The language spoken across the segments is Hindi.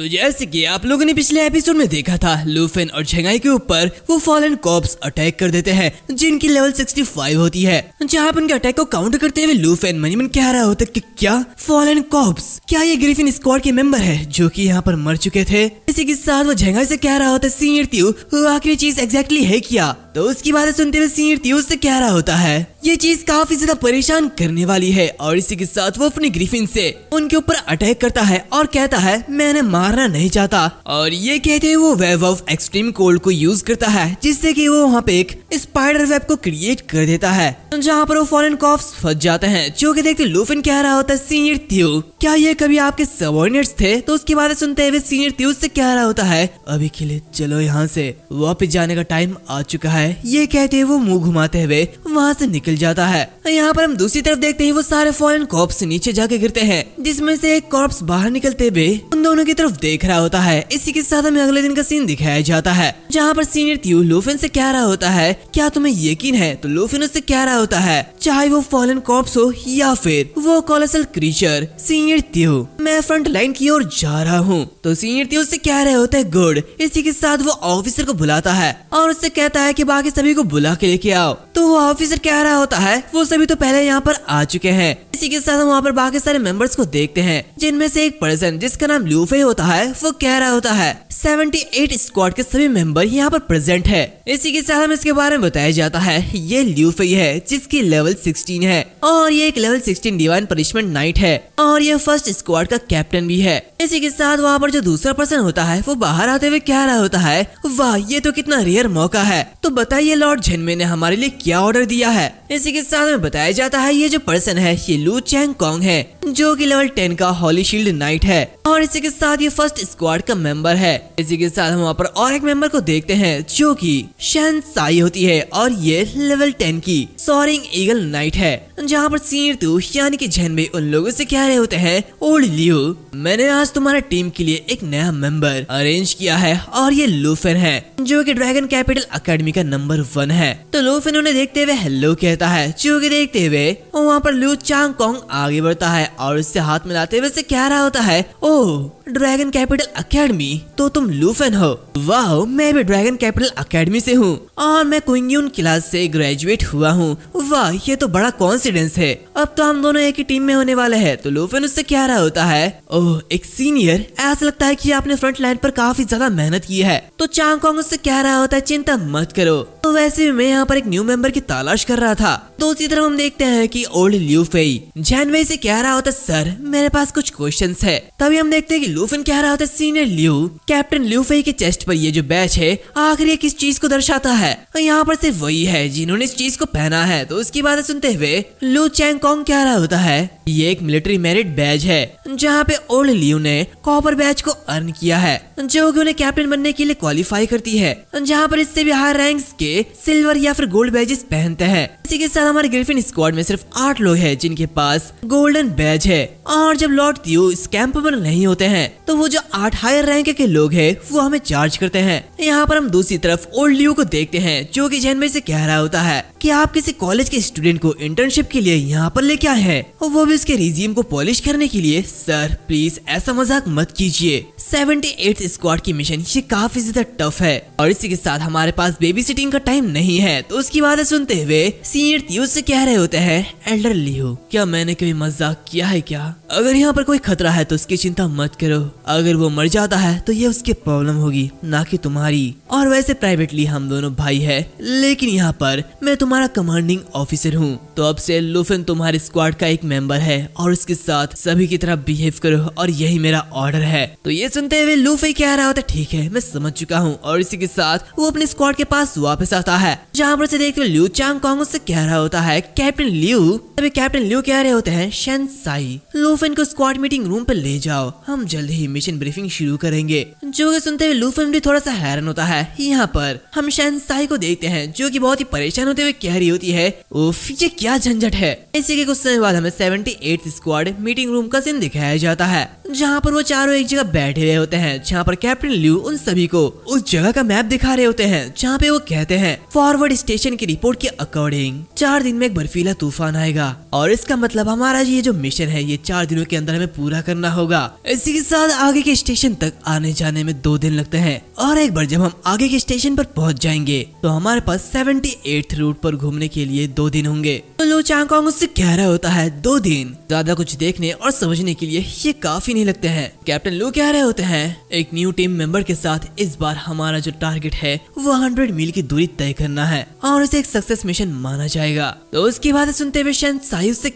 तो जैसे कि आप लोगों ने पिछले एपिसोड में देखा था लूफेन और झेंगाई के ऊपर वो फॉलन कॉप्स अटैक कर देते हैं जिनकी लेवल 65 होती है जहाँ उनके अटैक को काउंटर करते हुए लूफेन मनीमन कह रहा होता कि क्या फॉलन कॉप्स क्या ये ग्रीफिन स्क्वाड के मेंबर है जो कि यहाँ पर मर चुके थे इसी के साथ वो झेंगाई से कह रहा होता सीनियर त्यू आखिरी चीज एग्जैक्टली है क्या तो उसकी बातें सुनते हुए सीनियर त्यू उससे कह रहा होता है ये चीज काफी ज्यादा परेशान करने वाली है और इसी के साथ वो अपने ग्रीफिन से उनके ऊपर अटैक करता है और कहता है मैंने मार मारना नहीं चाहता और ये कहते हैं वो वेब ऑफ एक्सट्रीम कोल्ड को यूज करता है जिससे की वो वहाँ पे एक स्पाइडर वेब को क्रिएट कर देता है जहाँ पर वो फॉरन कॉप्स फंस जाते हैं जो की देखते लूफिन कह रहा होता है सीनियर थ्यू क्या ये कभी आपके सबॉर्डिनेट्स थे तो उसकी बातें सुनते हुए सीनियर थ्यू से कह रहा होता है अभी के लिए चलो यहाँ से वापिस जाने का टाइम आ चुका है ये कहते हुए वो मुंह घुमाते हुए वहाँ से निकल जाता है यहाँ पर हम दूसरी तरफ देखते हैं वो सारे फॉरन कॉप्स नीचे जाके गिरते हैं जिसमें से एक कॉर्प्स बाहर निकलते हुए उन दोनों की तरफ देख रहा होता है इसी के साथ हमें अगले दिन का सीन दिखाया जाता है जहाँ पर सीनियर त्यू लूफिन से कह रहा होता है क्या तुम्हें यकीन है तो लूफिन उससे कह रहा होता है चाहे वो फॉलन कॉप्स हो या फिर वो कॉलेसल क्रीचर सीनियर त्यू मैं फ्रंट लाइन की ओर जा रहा हूँ तो सीनियर त्यू उससे कह रहे होते हैं गुड इसी के साथ वो ऑफिसर को बुलाता है और उससे कहता है की बाकी सभी को बुला के लेके आओ तो वो ऑफिसर कह रहा होता है वो सभी तो पहले यहाँ पर आ चुके हैं इसी के साथ हम वहाँ पर बाकी सारे मेंबर्स को देखते हैं जिनमें से एक पर्सन जिसका नाम ल्यूफे होता है वो कह रहा होता है 78 स्क्वाड के सभी मेंबर यहाँ पर प्रेजेंट है इसी के साथ हम इसके बारे में बताया जाता है ये ल्यूफे है जिसकी लेवल 16 है और ये एक लेवल 16 डिवाइन पनिशमेंट नाइट है और ये फर्स्ट स्क्वाड का कैप्टन भी है इसी के साथ वहाँ पर जो दूसरा पर्सन होता है वो बाहर आते हुए कह रहा होता है वाह ये तो कितना रेयर मौका है तो बताइए लॉर्ड झेनमे ने हमारे लिए क्या ऑर्डर दिया है इसी के साथ में बताया जाता है ये जो पर्सन है ये लू चैंग कॉन्ग है जो कि लेवल टेन का हॉली शील्ड नाइट है और इसी के साथ ये फर्स्ट स्क्वाड का मेंबर है इसी के साथ हम वहाँ पर और एक मेंबर को देखते हैं जो कि शहन साई होती है और ये लेवल टेन की सोरिंग ईगल नाइट है जहाँ पर सीर तू यानी कि झेनबे उन लोगों से कह रहे होते हैं ओल्ड लियो मैंने आज आज तुम्हारे टीम के लिए एक नया मेंबर अरेंज किया है और ये लूफेन है जो कि ड्रैगन कैपिटल अकेडमी का नंबर वन है तो लोफेन उन्हें देखते हुए हेलो कहता है जो कि देखते हुए वहाँ पर लू चांग कॉन्ग आगे बढ़ता है और उससे हाथ मिलाते हुए से कह रहा होता है ओह ड्रैगन कैपिटल अकेडमी तो तुम लूफेन हो वाह मैं भी ड्रैगन कैपिटल अकेडमी से हूँ और मैं कुंगयून क्लास से ग्रेजुएट हुआ हूँ वाह ये तो बड़ा कॉन्फिडेंस है अब तो हम दोनों एक ही टीम में होने वाले हैं तो लूफेन उससे क्या रहा होता है ओह एक सीनियर ऐसा लगता है कि आपने फ्रंट लाइन पर काफी ज्यादा मेहनत की है तो चांग उससे कह रहा होता है चिंता मत करो तो वैसे भी मैं यहाँ पर एक न्यू मेंबर की तलाश कर रहा था तो उसी तरफ हम देखते हैं कि ओल्ड ल्यू फेई जैनवे से कह रहा होता है सर मेरे पास कुछ क्वेश्चन है तभी हम देखते हैं कि लूफिन कह रहा होता है senior Liu captain Liu Fei के चेस्ट पर ये जो बैच है आखिर ये किस चीज को दर्शाता है तो यहाँ पर सिर्फ वही है जिन्होंने इस चीज को पहना है तो उसकी बातें सुनते हुए लू चैंग कॉन्ग कह रहा होता है ये एक मिलिट्री मेरिट बैच है जहाँ पे ओल्ड ल्यू ने ने कॉपर बैच को अर्न किया है जो कि उन्हें कैप्टन बनने के लिए क्वालिफाई करती है जहाँ पर इससे भी हायर रैंक के सिल्वर या फिर गोल्ड बैजेस पहनते हैं इसी के साथ हमारे ग्रिफिन स्क्वाड में सिर्फ आठ लोग हैं जिनके पास गोल्डन बैज है और जब लॉर्ड हो इस कैंप पर नहीं होते हैं तो वो जो आठ हायर रैंक के लोग है वो हमें चार्ज करते हैं यहाँ पर हम दूसरी तरफ ओल्ड लियो को देखते हैं जो की जैन में से कह रहा होता है कि आप किसी कॉलेज के स्टूडेंट को इंटर्नशिप के लिए यहाँ पर लेके आए हैं और वो भी उसके रिज्यूम को पॉलिश करने के लिए सर प्लीज ऐसा मजाक मत कीजिए सेवेंटी एट स्क्वाड की मिशन ये काफी ज्यादा टफ है और इसी के साथ हमारे पास बेबी सिटिंग का टाइम नहीं है तो उसकी बातें सुनते हुए सीनियर तीज से कह रहे होते हैं एल्डर लियो क्या मैंने कभी मजाक किया है क्या अगर यहाँ पर कोई खतरा है तो उसकी चिंता मत करो अगर वो मर जाता है तो ये उसकी प्रॉब्लम होगी ना कि तुम्हारी और वैसे प्राइवेटली हम दोनों भाई है लेकिन यहाँ पर मैं तुम्हारा कमांडिंग ऑफिसर हूँ तो अब से लुफिन तुम्हारे स्क्वाड का एक मेंबर है और उसके साथ सभी की तरह बिहेव करो और यही मेरा ऑर्डर है तो ये सुनते हुए लूफी कह रहा होता ठीक है मैं समझ चुका हूँ और इसी के साथ वो अपने स्क्वाड के पास वापस आता है जहाँ पर से देखते ल्यू चांग कॉन्ग उससे कह रहा होता है कैप्टन ल्यू तभी कैप्टन ल्यू कह रहे होते हैं शेन साई लूफिन को स्क्वाड मीटिंग रूम पर ले जाओ हम जल्द ही मिशन ब्रीफिंग शुरू करेंगे जो की सुनते हुए लूफिन भी थोड़ा सा हैरान होता है यहाँ पर हम शहन साई को देखते हैं जो की बहुत ही परेशान होते हुए कह रही होती है उफ ये क्या क्या झंझट है इसी के कुछ समय बाद हमें सेवेंटी स्क्वाड मीटिंग रूम का सीन दिखाया जाता है जहाँ पर वो चारों एक जगह बैठे हुए होते हैं जहाँ पर कैप्टन ल्यू उन सभी को उस जगह का मैप दिखा रहे होते हैं जहाँ पे वो कहते हैं फॉरवर्ड स्टेशन की रिपोर्ट के अकॉर्डिंग चार दिन में एक बर्फीला तूफान आएगा और इसका मतलब हमारा ये जो मिशन है ये चार दिनों के अंदर हमें पूरा करना होगा इसी के साथ आगे के स्टेशन तक आने जाने में दो दिन लगते हैं और एक बार जब हम आगे के स्टेशन पर पहुंच जाएंगे तो हमारे पास सेवेंटी एट रूट पर घूमने के लिए दो दिन होंगे तो लो चांगकोंग उससे कह रहा होता है दो दिन ज्यादा कुछ देखने और समझने के लिए ये काफी नहीं लगते हैं कैप्टन लू कह रहे होते हैं एक न्यू टीम मेंबर के साथ इस बार हमारा जो टारगेट है वो हंड्रेड मील की दूरी तय करना है और उसे एक सक्सेस मिशन माना जाएगा तो उसकी बातें सुनते हुए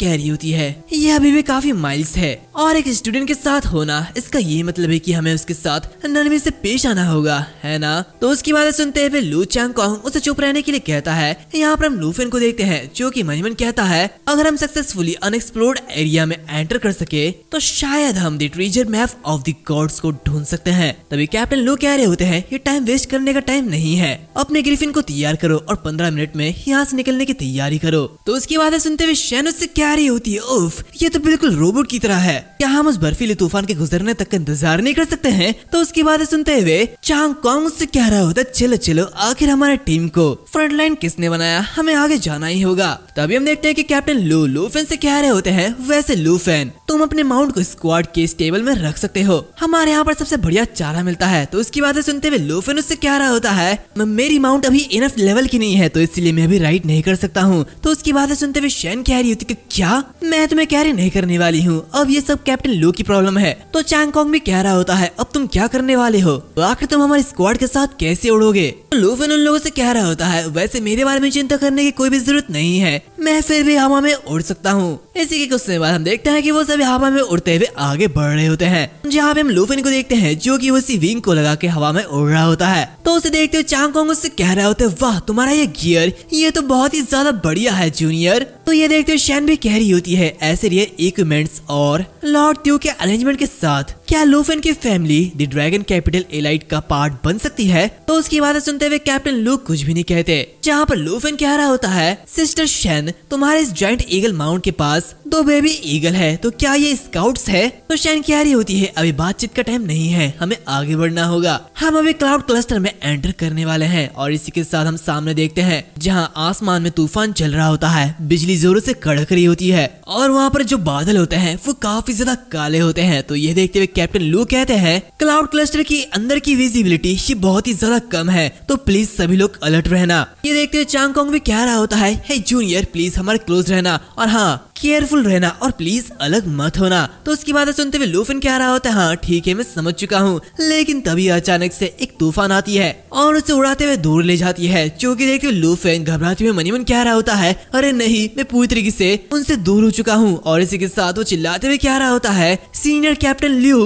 कह रही होती है यह अभी भी काफी माइल्स है और एक स्टूडेंट के साथ होना इसका ये मतलब है कि हमें उसके साथ नरमी से पेश आना होगा है ना तो उसकी बातें सुनते हुए लू चैंग कॉन्ग उसे चुप रहने के लिए कहता है यहाँ पर हम लूफेन को देखते हैं जो कि मनीमन कहता है अगर हम सक्सेसफुली अनएक्सप्लोर्ड एरिया में एंटर कर सके तो शायद हम the treasure map of the gods को ढूंढ सकते हैं तभी कैप्टन लू कह रहे होते हैं ये टाइम वेस्ट करने का टाइम नहीं है अपने ग्रिफिन को तैयार करो और पंद्रह मिनट में यहाँ से निकलने की तैयारी करो तो उसकी बातें सुनते हुए शैन उससे कह रही होती है उफ ये तो बिल्कुल रोबोट की तरह है क्या हम उस बर्फीले तूफान के गुजरने तक इंतजार नहीं कर सकते हैं तो उसकी बातें सुनते हुए चांग कॉन्ग से कह रहा होता चलो चलो आखिर हमारे टीम को फ्रंट लाइन किसने बनाया हमें आगे जाना ही होगा तभी हम देखते हैं कि कैप्टन लू लूफेन से कह रहे होते हैं वैसे लूफेन तुम अपने माउंट को स्क्वाड के टेबल में रख सकते हो हमारे यहाँ पर सबसे बढ़िया चारा मिलता है तो उसकी बातें सुनते हुए लूफेन उससे कह रहा होता है मेरी माउंट अभी इनफ लेवल की नहीं है तो इसलिए मैं अभी राइड नहीं कर सकता हूँ तो उसकी बातें सुनते हुए शैन कह रही होती क्या मैं तुम्हें कैरी नहीं करने वाली हूँ अब ये सब सब कैप्टन लू की प्रॉब्लम है तो चैंगकॉन्ग भी कह रहा होता है अब तुम क्या करने वाले हो तो आखिर तुम हमारे स्क्वाड के साथ कैसे उड़ोगे तो उन लोगों से कह रहा होता है वैसे मेरे बारे में चिंता करने की कोई भी जरूरत नहीं है मैं फिर भी हवा में उड़ सकता हूँ इसी के कुछ समय बाद हम देखते हैं कि वो सभी हवा में उड़ते हुए आगे बढ़ रहे होते हैं जहाँ पे हम लूफिन को देखते हैं जो कि उसी विंग को लगा के हवा में उड़ रहा होता है तो उसे देखते हुए चांगकॉन्ग उससे कह रहे होते वाह तुम्हारा ये गियर ये तो बहुत ही ज्यादा बढ़िया है जूनियर तो ये देखते हुए शैन भी कह रही होती है ऐसे लिए इक्विपमेंट्स और लॉर्ड त्यू के अरेंजमेंट के साथ क्या लूफिन की family the dragon capital elite का पार्ट बन सकती है तो उसकी बात सुनते हुए कैप्टन लूक कुछ भी नहीं कहते जहाँ पर लूफिन कह रहा होता है सिस्टर शेन तुम्हारे इस जॉइंट ईगल माउंट के पास दो बेबी ईगल है तो क्या ये स्काउट्स है तो शेन कह रही होती है अभी बातचीत का टाइम नहीं है हमें आगे बढ़ना होगा हम अभी क्लाउड क्लस्टर में एंटर करने वाले है और इसी के साथ हम सामने देखते हैं जहाँ आसमान में तूफान चल रहा होता है बिजली जोरों से कड़क रही होती है और वहाँ पर जो बादल होते हैं वो काफी ज्यादा काले होते हैं तो ये देखते हुए कैप्टन लू कहते हैं क्लाउड क्लस्टर के अंदर की विजिबिलिटी ये बहुत ही ज्यादा कम है तो प्लीज सभी लोग अलर्ट रहना ये देखते हुए चांगकोंग भी कह रहा होता है हे जूनियर प्लीज हमारे क्लोज रहना और हाँ केयरफुल रहना और प्लीज अलग मत होना तो उसकी बातें सुनते हुए लूफिन कह रहा होता है हाँ ठीक है मैं समझ चुका हूँ लेकिन तभी अचानक से एक तूफान आती है और उसे उड़ाते हुए दूर ले जाती है जो की देखते हुए लूफिन घबराते हुए मनीमन कह रहा होता है अरे नहीं मैं पूरी तरीके से उनसे दूर हो चुका हूँ और इसी के साथ वो चिल्लाते हुए कह रहा होता है सीनियर कैप्टन ल्यू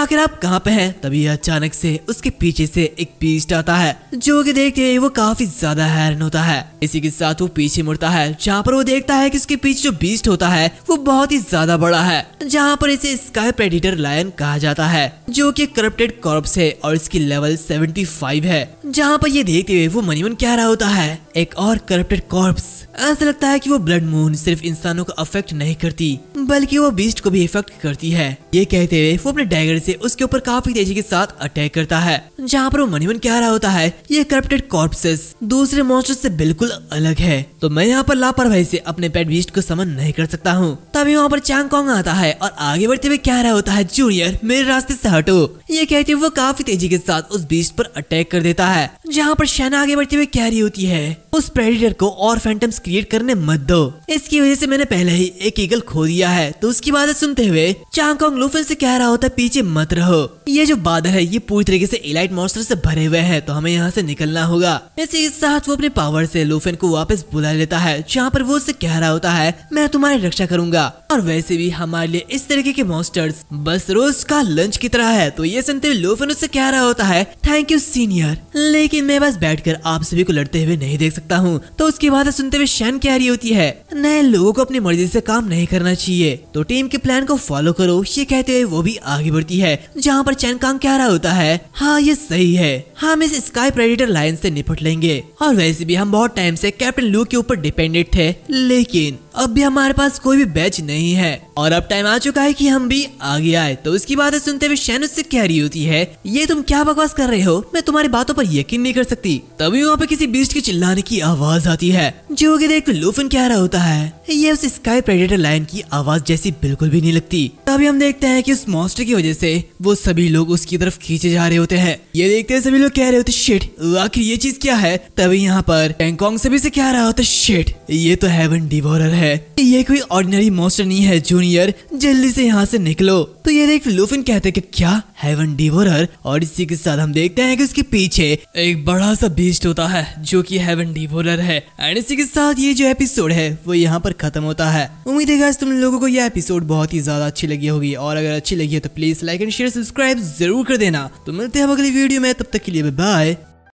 आखिर आप कहाँ पे है तभी अचानक से उसके पीछे से एक पीस्ट आता है जो कि देखते हुए वो काफी ज्यादा हैरान होता है इसी के साथ वो पीछे मुड़ता है जहाँ पर वो देखता है कि उसके पीछे जो बीस्ट होता होता है वो बहुत ही ज्यादा बड़ा है जहाँ पर इसे स्काई प्रेडिटर लायन कहा जाता है जो कि करप्टेड कॉर्प्स है और इसकी लेवल 75 है जहाँ पर ये देखते हुए वो मनीमन कह रहा होता है एक और करप्टेड कॉर्प्स ऐसा लगता है कि वो ब्लड मून सिर्फ इंसानों को अफेक्ट नहीं करती बल्कि वो बीस्ट को भी इफेक्ट करती है ये कहते हुए वो अपने डैगर से उसके ऊपर काफी तेजी के साथ अटैक करता है जहाँ पर वो मनीमन कह रहा होता है ये करप्टेड कॉर्प्सेस दूसरे मॉन्स्टर से बिल्कुल अलग है तो मैं यहाँ पर लापरवाही से अपने पेट बीस्ट को समन नहीं कर सकता हूँ तभी वहाँ पर चांग कॉन्ग आता है और आगे बढ़ते हुए कह रहा होता है जूनियर मेरे रास्ते से हटो ये कहते हुए वो काफी तेजी के साथ उस बीच पर अटैक कर देता है जहाँ पर शैना आगे बढ़ते हुए कह रही होती है उस प्रेडिटर को और फैंटम्स क्रिएट करने मत दो इसकी वजह से मैंने पहले ही एक ईगल खो दिया है तो उसकी बातें सुनते हुए चांगकोंग लूफिन से कह रहा होता है पीछे मत रहो ये जो बादल है ये पूरी तरीके से इलाइट मॉन्स्टर से भरे हुए हैं तो हमें यहाँ से निकलना होगा इसी के साथ वो अपने पावर से लूफिन को वापस बुला लेता है जहाँ पर वो उससे कह रहा होता है मैं तुम्हारी रक्षा करूंगा और वैसे भी हमारे लिए इस तरीके के मॉन्स्टर्स बस रोज का लंच की तरह है तो ये सुनते हुए लूफिन उससे कह रहा होता है थैंक यू सीनियर लेकिन मैं बस बैठ आप सभी को लड़ते हुए नहीं देख सकता सकता हूँ तो उसकी बात सुनते हुए शैन कह रही होती है नए लोगों को अपनी मर्जी से काम नहीं करना चाहिए तो टीम के प्लान को फॉलो करो ये कहते हुए वो भी आगे बढ़ती है जहाँ पर चैन कांग कह रहा होता है हाँ ये सही है हाँ, हम इस स्काई प्रेडिटर लाइन से निपट लेंगे और वैसे भी हम बहुत टाइम से कैप्टन लू के ऊपर डिपेंडेंट थे लेकिन अब भी हमारे पास कोई भी बैच नहीं है और अब टाइम आ चुका है कि हम भी आगे आए तो उसकी बातें सुनते हुए शैन उससे कह रही होती है ये तुम क्या बकवास कर रहे हो मैं तुम्हारी बातों पर यकीन नहीं कर सकती तभी वहाँ पे किसी बीस्ट के चिल्लाने की आवाज आती है जो के देख तो लूफिन कह रहा होता है ये उस स्काई प्रेडेटर लाइन की आवाज जैसी बिल्कुल भी नहीं लगती तभी हम देखते हैं कि उस मॉन्स्टर की वजह से वो सभी लोग उसकी तरफ खींचे जा रहे होते हैं ये देखते हैं सभी लोग कह रहे होते शेट आखिर ये चीज क्या है तभी यहाँ पर टेंकोंग सभी से कह रहा होता शेट ये तो हेवन डिवोर है ये कोई ऑर्डिनरी मॉन्स्टर नहीं है जूनियर जल्दी से यहाँ से निकलो तो ये देख लूफिन कहते कि क्या हेवन डिवोरर और इसी के साथ हम देखते हैं कि उसके पीछे एक बड़ा सा बीस्ट होता है जो कि हेवन डिवोरर है एंड इसी के साथ ये जो एपिसोड है वो यहाँ पर खत्म होता है उम्मीद है तुम लोगों को यह एपिसोड बहुत ही ज्यादा अच्छी लगी होगी और अगर अच्छी लगी है तो please like and share subscribe जरूर कर देना तो मिलते हैं अगली वीडियो में तब तक के लिए बाय